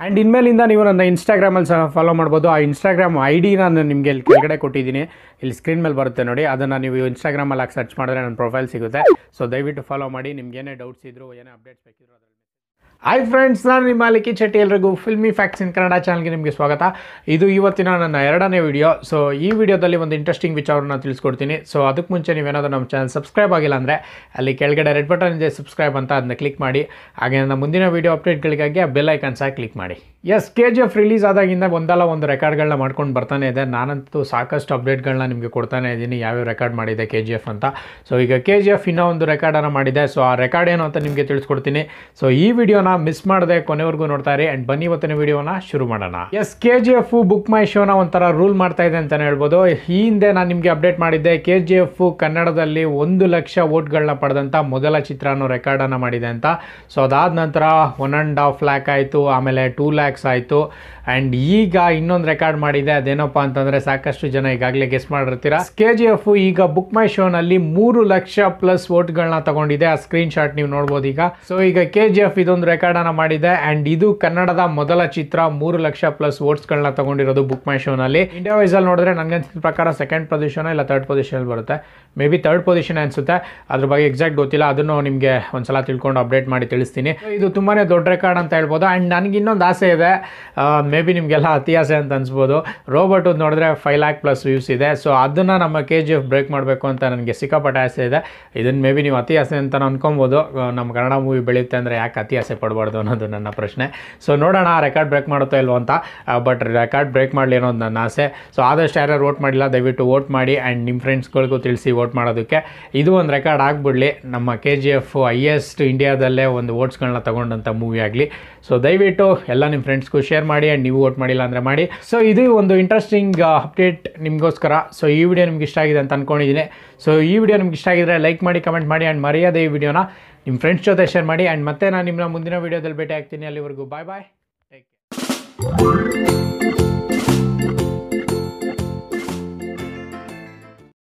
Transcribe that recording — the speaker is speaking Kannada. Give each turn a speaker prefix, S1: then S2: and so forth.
S1: ಆ್ಯಂಡ್ ಇನ್ಮೇಲಿಂದ ನೀವು ನನ್ನ ಇನ್ಸ್ಟಾಗ್ರಾಮಲ್ಲಿ ಸಹ ಫಾಲೋ ಮಾಡ್ಬೋದು ಆ ಇನ್ಸ್ಟಾಗ್ರಾಮ್ ಐ ಡಿ ನಾನು ನಿಮಗೆ ಇಲ್ಲಿ ಕೆಳಗಡೆ ಕೊಟ್ಟಿದ್ದೀನಿ ಇಲ್ಲಿ ಸ್ಕ್ರೀನ್ ಮೇಲೆ ಬರುತ್ತೆ ನೋಡಿ ಅದನ್ನು ನೀವು ಇನ್ಸ್ಟಾಗ್ರಾಮಲ್ಲಿ ಹಾಕಿ ಸರ್ಚ್ ಮಾಡಿದ್ರೆ ನನ್ನ ಪ್ರೊಫೈಲ್ ಸಿಗುತ್ತೆ ಸೊ ದಯವಿಟ್ಟು ಫಾಲೋ ಮಾಡಿ ನಿಮ್ಗೆ ಏನೇ ಡೌಟ್ಸ್ ಇದ್ದರೂ ಏನೇ ಅಪ್ಡೇಟ್ಸ್ ಬೇಕಿದ್ರು ಅದರಲ್ಲಿ ಹಾಯ್ ಫ್ರೆಂಡ್ಸ್ ನಾನು ನಿಮ್ಮ ಲಿಖಿ ಚೆಟ್ಟಿ ಎಲ್ರಿಗೂ ಫಿಲ್ಮಿ ಫ್ಯಾಕ್ಟ್ಸ್ ಇನ್ ಕನ್ನಡ ಚಾನಲ್ಗೆ ನಿಮಗೆ ಸ್ವಾಗತ ಇದು ಇವತ್ತಿನ ನನ್ನ ಎರಡನೇ ವಿಡಿಯೋ ಸೊ ಈ ವಿಡಿಯೋದಲ್ಲಿ ಒಂದು ಇಂಟ್ರೆಸ್ಟಿಂಗ್ ವಿಚಾರವನ್ನು ತಿಳಿಸ್ಕೊಡ್ತೀನಿ ಸೊ ಅದಕ್ಕೆ ಮುಂಚೆ ನೀವೇನಾದರೂ ನಮ್ಮ ಚಾನಲ್ ಸಬ್ಸ್ಕ್ರೈಬ್ ಆಗಿಲ್ಲ ಅಂದರೆ ಅಲ್ಲಿ ಕೆಳಗಡೆ ರೆಡ್ ಬಟನ್ ಇದೆ ಸಬ್ಸ್ಕ್ರೈಬ್ ಅಂತ ಅದನ್ನ ಕ್ಲಿಕ್ ಮಾಡಿ ಹಾಗೆ ನನ್ನ ಮುಂದಿನ ವಿಡಿಯೋ ಅಪ್ಡೇಟ್ಗಳಿಗಾಗಿ ಆ ಬೆಲ್ ಐಕನ್ ಸಹ ಕ್ಲಿಕ್ ಮಾಡಿ ಎಸ್ ಕೆ ಜಿ ಎಫ್ ರಿಲೀಸ್ ಆದಾಗಿಂದ ಒಂದಲ್ಲ ಒಂದು ರೆಕಾರ್ಡ್ಗಳನ್ನ ಮಾಡ್ಕೊಂಡು ಬರ್ತಾನೆ ಇದೆ ನಾನಂತೂ ಸಾಕಷ್ಟು ಅಪ್ಡೇಟ್ಗಳನ್ನ ನಿಮಗೆ ಕೊಡ್ತಾನೆ ಇದ್ದೀನಿ ಯಾವ್ಯಾವ ರೆಕಾರ್ಡ್ ಮಾಡಿದೆ ಕೆ ಜಿ ಎಫ್ ಅಂತ ಸೊ ಈಗ ಕೆ ಜಿ ಎಫ್ ಇನ್ನೂ ಒಂದು ರೆಕಾರ್ಡನ್ನು ಮಾಡಿದೆ ಸೊ ಆ ರೆಕಾರ್ಡ್ ಏನು ಅಂತ ನಿಮಗೆ ತಿಳಿಸ್ಕೊಡ್ತೀನಿ ಸೊ ಈ ವಿಡಿಯೋ ವಿಡಿಯೋನ ಮಿಸ್ ಮಾಡದೆ ಕೊನೆವರೆಗೂ ನೋಡ್ತಾ ಇರಿ ಅಂಡ್ ಬನ್ನಿ ಇವತ್ತಿನ ವಿಡಿಯೋನ ಶುರು ಮಾಡೋಣ yes K G F book my ಶೋನ ಒಂಥರ ರೂಲ್ ಮಾಡ್ತಾ ಇದೆ ಅಂತಾನೆ ಹೇಳ್ಬೋದು ಈ ಹಿಂದೆ ನಾನು ನಿಮಗೆ ಅಪ್ಡೇಟ್ ಮಾಡಿದ್ದೆ ಕೆ ಜಿ ಎಫ್ ಕನ್ನಡದಲ್ಲಿ ಒಂದು ಲಕ್ಷ ಗಳನ್ನ ಪಡೆದಂತ ಮೊದಲ ಚಿತ್ರ ಅನ್ನೋ ರೆಕಾರ್ಡನ್ನು ಮಾಡಿದೆ ಅಂತ ಸೊ ಅದಾದ ನಂತರ ಒನ್ ಆ್ಯಂಡ್ ಹಾಫ್ ಲ್ಯಾಕ್ ಆಯಿತು ಆಮೇಲೆ ಟೂ ಲ್ಯಾಕ್ಸ್ ಆಯಿತು ಅಂಡ್ ಈಗ ಇನ್ನೊಂದು ರೆಕಾರ್ಡ್ ಮಾಡಿದೆ ಅದೇನಪ್ಪ ಅಂತಂದ್ರೆ ಸಾಕಷ್ಟು ಜನ ಈಗಾಗಲೇ ಗೆಸ್ಟ್ ಮಾಡಿರ್ತೀರಾ ಕೆ ಜಿ ಎಫ್ ಈಗ ಬುಕ್ ಮೈ ಶೋನಲ್ಲಿ ಮೂರು ಲಕ್ಷ ಪ್ಲಸ್ ಗಳನ್ನ ತಗೊಂಡಿದೆ ಆ ಸ್ಕ್ರೀನ್ ಶಾಟ್ ನೀವು ನೋಡಬಹುದು ಈಗ ಸೊ ಈಗ ಕೆ ಜಿ ಎಫ್ ಇದೊಂದು ಒಂದು ರೆಕಾರ್ಡನ್ನು ಮಾಡಿದೆ ಆ್ಯಂಡ್ ಇದು ಕನ್ನಡದ ಮೊದಲ ಚಿತ್ರ ಮೂರು ಲಕ್ಷ ಪ್ಲಸ್ ವೋಟ್ಸ್ಗಳನ್ನ ತಗೊಂಡಿರೋದು ಬುಕ್ ಮೈ ಶೋನಲ್ಲಿ ಇಂಡಿಯಾ ವೈಸಲ್ಲಿ ನೋಡಿದ್ರೆ ನನಗನ್ಸಿದ ಪ್ರಕಾರ ಸೆಕೆಂಡ್ ಪೊಸಿಷನ್ ಇಲ್ಲ ತರ್ಡ್ ಪೊಸಿಷನಲ್ಲಿ ಬರುತ್ತೆ ಮೇ ಬಿ ತರ್ಡ್ ಪೊಸಿಷನ್ ಅನಿಸುತ್ತೆ ಅದ್ರ ಬಗ್ಗೆ ಎಕ್ಸಾಕ್ಟ್ ಗೊತ್ತಿಲ್ಲ ಅದನ್ನು ನಿಮಗೆ ಒಂದ್ಸಲ ತಿಳ್ಕೊಂಡು ಅಪ್ಡೇಟ್ ಮಾಡಿ ತಿಳಿಸ್ತೀನಿ ಇದು ತುಂಬಾ ದೊಡ್ಡ ರೆಕಾರ್ಡ್ ಅಂತ ಹೇಳ್ಬೋದು ಆ್ಯಂಡ್ ನನಗೆ ಇನ್ನೊಂದು ಆಸೆ ಇದೆ ಮೇ ಬಿ ನಿಮಗೆಲ್ಲ ಆಸೆ ಅಂತ ಅನ್ಸ್ಬೋದು ರೋಬೋಟ್ ನೋಡಿದ್ರೆ ಫೈವ್ ಲ್ಯಾಕ್ ಪ್ಲಸ್ ವ್ಯೂಸ್ ಇದೆ ಸೊ ಅದನ್ನು ನಮ್ಮ ಕೆ ಜಿ ಎಫ್ ಬ್ರೇಕ್ ಮಾಡಬೇಕು ಅಂತ ನನಗೆ ಸಿಕ್ಕಾಪಟ್ಟೆ ಆಸೆ ಇದೆ ಇದನ್ನು ಮೇ ಬಿ ನೀವು ಅತಿ ಆಸೆ ಅಂತ ಅನ್ಕೊಬೋದು ನಮ್ಮ ಕನ್ನಡ ಮೂವಿ ಬೆಳೆಯುತ್ತೆ ಅಂದರೆ ಯಾಕೆ ಅತಿ ಆಸೆ ಆಸೆ ಪಡಬಾರ್ದು ಅನ್ನೋದು ನನ್ನ ಪ್ರಶ್ನೆ ಸೊ ನೋಡೋಣ ರೆಕಾರ್ಡ್ ಬ್ರೇಕ್ ಮಾಡುತ್ತೋ ಇಲ್ವೋ ಅಂತ ಬಟ್ ರೆಕಾರ್ಡ್ ಬ್ರೇಕ್ ಮಾಡಲಿ ಅನ್ನೋದು ನನ್ನ ಆಸೆ ಸೊ ಆದಷ್ಟು ಯಾರ್ಯಾರು ವೋಟ್ ಮಾಡಿಲ್ಲ ದಯವಿಟ್ಟು ವೋಟ್ ಮಾಡಿ ಆ್ಯಂಡ್ ನಿಮ್ಮ ಫ್ರೆಂಡ್ಸ್ಗಳಿಗೂ ತಿಳಿಸಿ ವೋಟ್ ಮಾಡೋದಕ್ಕೆ ಇದು ಒಂದು ರೆಕಾರ್ಡ್ ಆಗಿಬಿಡಲಿ ನಮ್ಮ ಕೆ ಜಿ ಎಫ್ ಹೈಯೆಸ್ಟ್ ಇಂಡಿಯಾದಲ್ಲೇ ಒಂದು ವೋಟ್ಸ್ಗಳನ್ನ ತೊಗೊಂಡಂಥ ಮೂವಿ ಆಗಲಿ ಸೊ ದಯವಿಟ್ಟು ಎಲ್ಲ ನಿಮ್ಮ ಫ್ರೆಂಡ್ಸ್ಗೂ ಶೇರ್ ಮಾಡಿ ಆ್ಯಂಡ್ ನೀವು ವೋಟ್ ಮಾಡಿಲ್ಲ ಅಂದರೆ ಮಾಡಿ ಸೊ ಇದು ಒಂದು ಇಂಟ್ರೆಸ್ಟಿಂಗ್ ಅಪ್ಡೇಟ್ ನಿಮಗೋಸ್ಕರ ಸೊ ಈ ವಿಡಿಯೋ ನಿಮ್ಗೆ ಇಷ್ಟ ಆಗಿದೆ ಅಂತ ಅಂದ್ಕೊಂಡಿದ್ದೀನಿ ಸೊ ಈ ವಿಡಿಯೋ ನಿಮ್ಗೆ ಇಷ್ಟ ಆಗಿದ್ರೆ ಲೈಕ್ ಮಾಡಿ ಕಮೆಂಟ್ ಮಾಡಿ ಆ್ಯಂಡ್ ಮರ್ಯಾದೆ ಈ ವಿಡಿಯೋನ ನಿಮ್ಮ ಫ್ರೆಂಡ್ಸ್ ಜೊತೆ ಶೇರ್ ಮಾಡಿ ಆ್ಯಂಡ್ ಮತ್ತೆ ನಾನು ನಿಮ್ಮನ್ನ ಮುಂದಿನ ವೀಡಿಯೋದಲ್ಲಿ ಭೇಟಿ ಆಗ್ತೀನಿ ಅಲ್ಲಿವರೆಗೂ ಬಾಯ್ ಬಾಯ್ ಟೇಕ್ ಕೇರ್